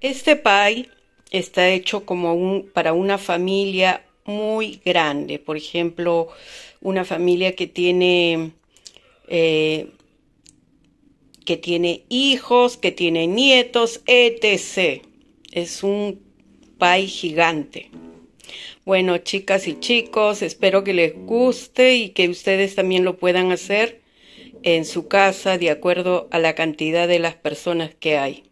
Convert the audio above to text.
Este pie está hecho como un, para una familia muy grande, por ejemplo, una familia que tiene eh, que tiene hijos, que tiene nietos, etc. Es un pie gigante. Bueno, chicas y chicos, espero que les guste y que ustedes también lo puedan hacer en su casa de acuerdo a la cantidad de las personas que hay.